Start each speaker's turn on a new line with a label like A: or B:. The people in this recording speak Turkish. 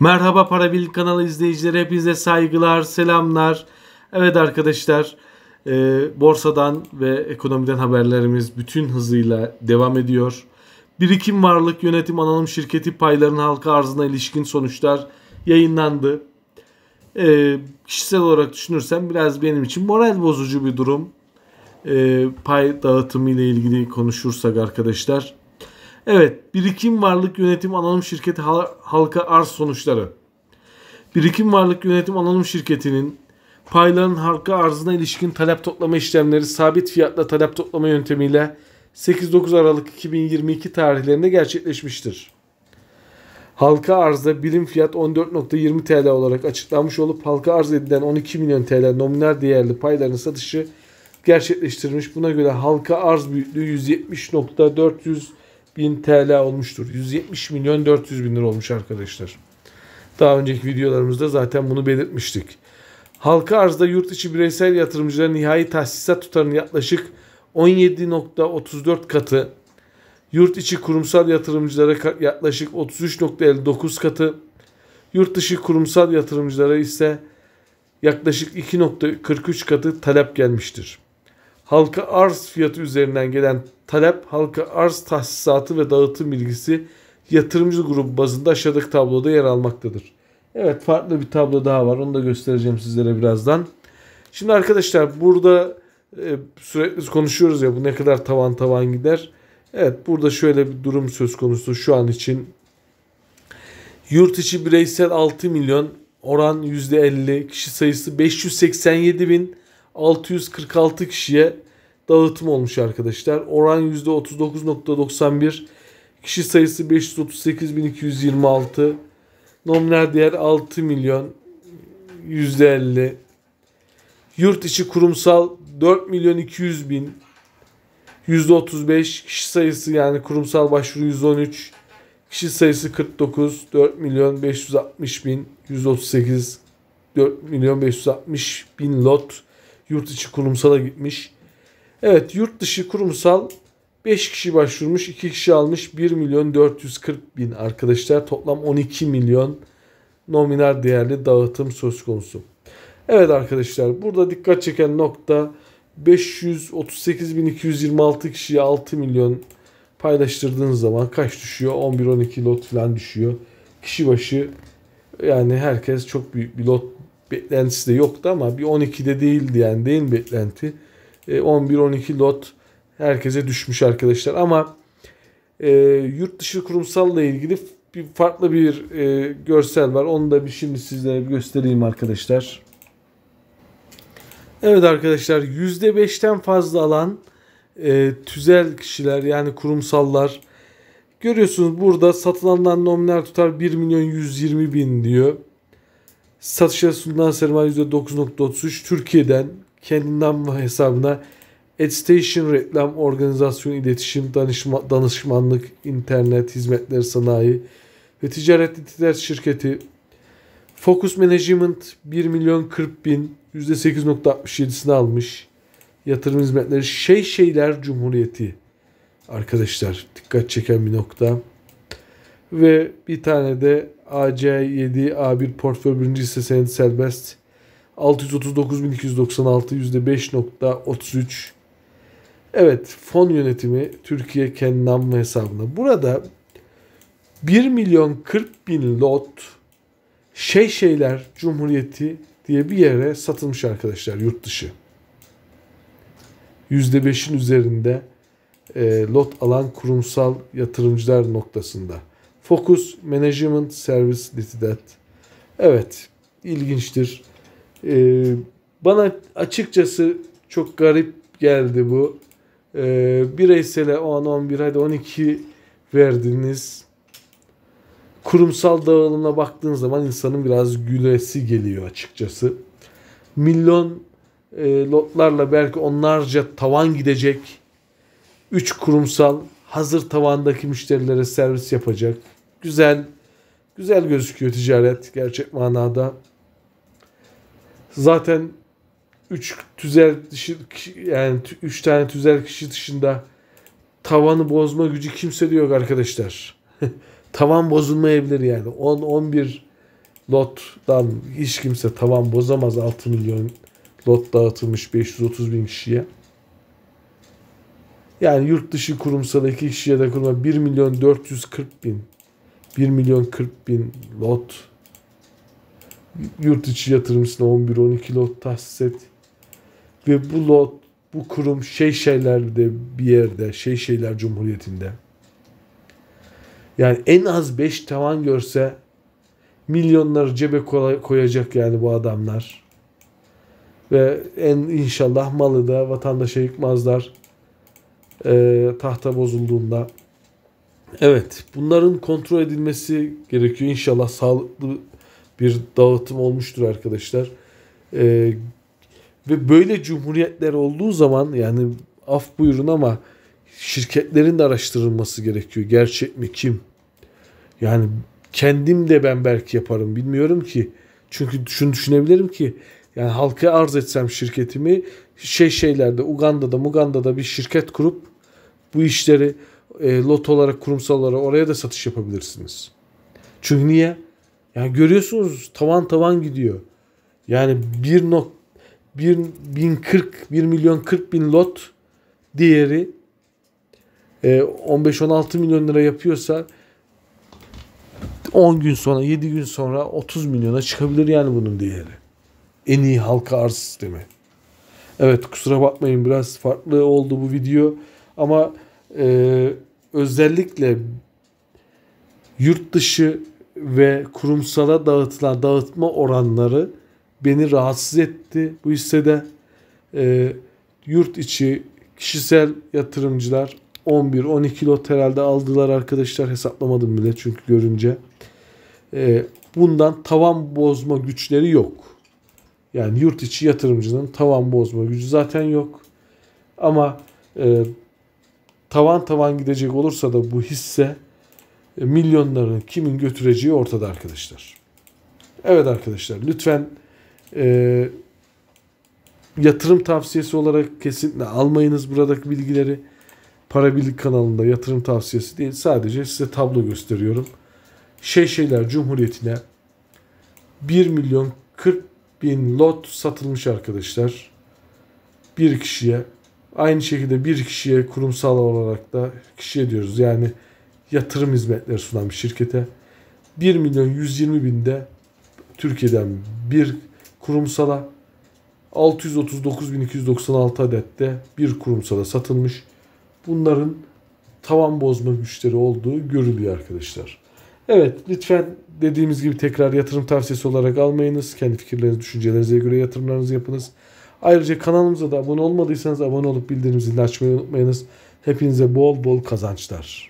A: Merhaba Para Parabil kanalı izleyicileri hepinize saygılar, selamlar. Evet arkadaşlar e, borsadan ve ekonomiden haberlerimiz bütün hızıyla devam ediyor. Birikim Varlık Yönetim Anonim Şirketi payların halka arzına ilişkin sonuçlar yayınlandı. E, kişisel olarak düşünürsem biraz benim için moral bozucu bir durum. E, pay dağıtımı ile ilgili konuşursak arkadaşlar Evet, birikim varlık yönetim anonim şirketi halka arz sonuçları. Birikim varlık yönetim anonim şirketinin payların halka arzına ilişkin talep toplama işlemleri sabit fiyatla talep toplama yöntemiyle 8-9 Aralık 2022 tarihlerinde gerçekleşmiştir. Halka arzda birim fiyat 14.20 TL olarak açıklanmış olup halka arz edilen 12 milyon TL nominal değerli payların satışı gerçekleştirilmiş. Buna göre halka arz büyüklüğü 170.400 bin TL olmuştur. 170 milyon 400 bin lira olmuş arkadaşlar. Daha önceki videolarımızda zaten bunu belirtmiştik. Halka arzda yurt içi bireysel yatırımcıların nihai tahsisat tutarının yaklaşık 17.34 katı, yurt içi kurumsal yatırımcılara yaklaşık 33.59 katı, yurt dışı kurumsal yatırımcılara ise yaklaşık 2.43 katı talep gelmiştir halka arz fiyatı üzerinden gelen talep, halka arz tahsisatı ve dağıtım bilgisi yatırımcı grubu bazında aşağıdaki tabloda yer almaktadır. Evet farklı bir tablo daha var. Onu da göstereceğim sizlere birazdan. Şimdi arkadaşlar burada e, sürekli konuşuyoruz ya bu ne kadar tavan tavan gider. Evet burada şöyle bir durum söz konusu şu an için. Yurt içi bireysel 6 milyon oran %50 kişi sayısı 587 bin 646 kişiye dağıtım olmuş arkadaşlar. Oran %39.91. Kişi sayısı 538.226. Nominal değer 6 milyon %50. Yurt içi kurumsal 4 milyon 200 bin %35 kişi sayısı yani kurumsal başvuru 113 kişi sayısı 49 4 milyon 560 bin 138 4 milyon 560 bin lot Yurt içi kurumsala gitmiş. Evet yurt dışı kurumsal 5 kişi başvurmuş 2 kişi almış 1 milyon 440 bin arkadaşlar toplam 12 milyon nominal değerli dağıtım söz konusu. Evet arkadaşlar burada dikkat çeken nokta 538.226 kişiye 6 milyon paylaştırdığınız zaman kaç düşüyor? 11-12 lot falan düşüyor. Kişi başı yani herkes çok büyük bir lot beklentisi de yoktu ama bir 12'de değildi yani değil mi beklenti? 11-12 e, lot herkese düşmüş arkadaşlar ama e, yurt dışı kurumsalla ilgili bir farklı bir e, görsel var. Onu da bir şimdi sizlere bir göstereyim arkadaşlar. Evet arkadaşlar %5'ten fazla alan e, tüzel kişiler yani kurumsallar görüyorsunuz burada satılandan nominal tutar 1 milyon 120 bin diyor. Satışa sunulan sermaye %9.33 Türkiye'den kendinden hesabına AdStation reklam, organizasyon, iletişim, danışma, danışmanlık, internet, Hizmetleri sanayi ve ticaret ticaret şirketi Focus Management 1 milyon 40 bin %8.67'sini almış. Yatırım hizmetleri şey şeyler Cumhuriyeti. Arkadaşlar dikkat çeken bir nokta. Ve bir tane de AC7 A1 portföy birinci hisse senedi serbest. 639.296 %5.33 Evet fon yönetimi Türkiye Kennam hesabına. Burada 1 milyon 40 bin lot şey şeyler Cumhuriyeti diye bir yere satılmış arkadaşlar yurt dışı. %5'in üzerinde e, lot alan kurumsal yatırımcılar noktasında. Focus Management Service Limited. Evet, ilginçtir. Ee, bana açıkçası çok garip geldi bu. Ee, bireysele 10, 11, hadi 12 verdiniz. Kurumsal dağılımına baktığın zaman insanın biraz gülesi geliyor açıkçası. Milyon e, lotlarla belki onlarca tavan gidecek. 3 kurumsal hazır tavandaki müşterilere servis yapacak. Güzel, güzel gözüküyor ticaret gerçek manada. Zaten 3 tüzel kişi yani 3 tane tüzel kişi dışında tavanı bozma gücü kimse de yok arkadaşlar. tavan bozulmayabilir yani. 10 11 lottan hiç kimse tavan bozamaz 6 milyon lot dağıtılmış 530 bin kişiye. Yani yurt dışı kurumsal iki kişi ya da kuruma 1 milyon 440 bin 1 milyon 40 bin lot yurt içi yatırımcısına 11-12 lot tahsis et ve bu lot bu kurum şey şeylerde bir yerde şey şeyler cumhuriyetinde yani en az 5 tavan görse milyonları cebe koyacak yani bu adamlar. Ve en inşallah malı da vatandaşa yıkmazlar e, tahta bozulduğunda. Evet bunların kontrol edilmesi gerekiyor. İnşallah sağlıklı bir dağıtım olmuştur arkadaşlar. E, ve böyle cumhuriyetler olduğu zaman yani af buyurun ama şirketlerin de araştırılması gerekiyor. Gerçek mi kim? Yani kendim de ben belki yaparım bilmiyorum ki. Çünkü şunu düşünebilirim ki yani halka arz etsem şirketimi şey şeylerde Uganda'da Muganda'da bir şirket kurup bu işleri e, lot olarak kurumsal olarak oraya da satış yapabilirsiniz. Çünkü niye? Yani görüyorsunuz tavan tavan gidiyor. Yani bir nok 1 1040 bir milyon 40 bin lot diğeri e, 15-16 milyon lira yapıyorsa 10 gün sonra 7 gün sonra 30 milyona çıkabilir yani bunun değeri. En iyi halka arz sistemi. Evet kusura bakmayın biraz farklı oldu bu video. Ama e, özellikle yurt dışı ve kurumsala dağıtılan dağıtma oranları beni rahatsız etti. Bu hissede e, yurt içi kişisel yatırımcılar 11-12 loterelde aldılar arkadaşlar. Hesaplamadım bile çünkü görünce. E, bundan tavan bozma güçleri yok. Yani yurt içi yatırımcının tavan bozma gücü zaten yok. Ama e, tavan tavan gidecek olursa da bu hisse e, milyonların kimin götüreceği ortada arkadaşlar. Evet arkadaşlar lütfen e, yatırım tavsiyesi olarak kesinlikle almayınız buradaki bilgileri. Para Birlik kanalında yatırım tavsiyesi değil. Sadece size tablo gösteriyorum. Şey şeyler Cumhuriyeti'ne 1 milyon 40 bin lot satılmış arkadaşlar. Bir kişiye. Aynı şekilde bir kişiye kurumsal olarak da kişiye diyoruz. Yani yatırım hizmetleri sunan bir şirkete. 1 milyon 120 binde Türkiye'den bir kurumsala 639.296 de bir kurumsala satılmış. Bunların tavan bozma güçleri olduğu görülüyor arkadaşlar. Evet lütfen dediğimiz gibi tekrar yatırım tavsiyesi olarak almayınız. Kendi fikirleriniz, düşüncelerinize göre yatırımlarınızı yapınız. Ayrıca kanalımıza da abone olmadıysanız abone olup bildirim zilini açmayı unutmayınız. Hepinize bol bol kazançlar.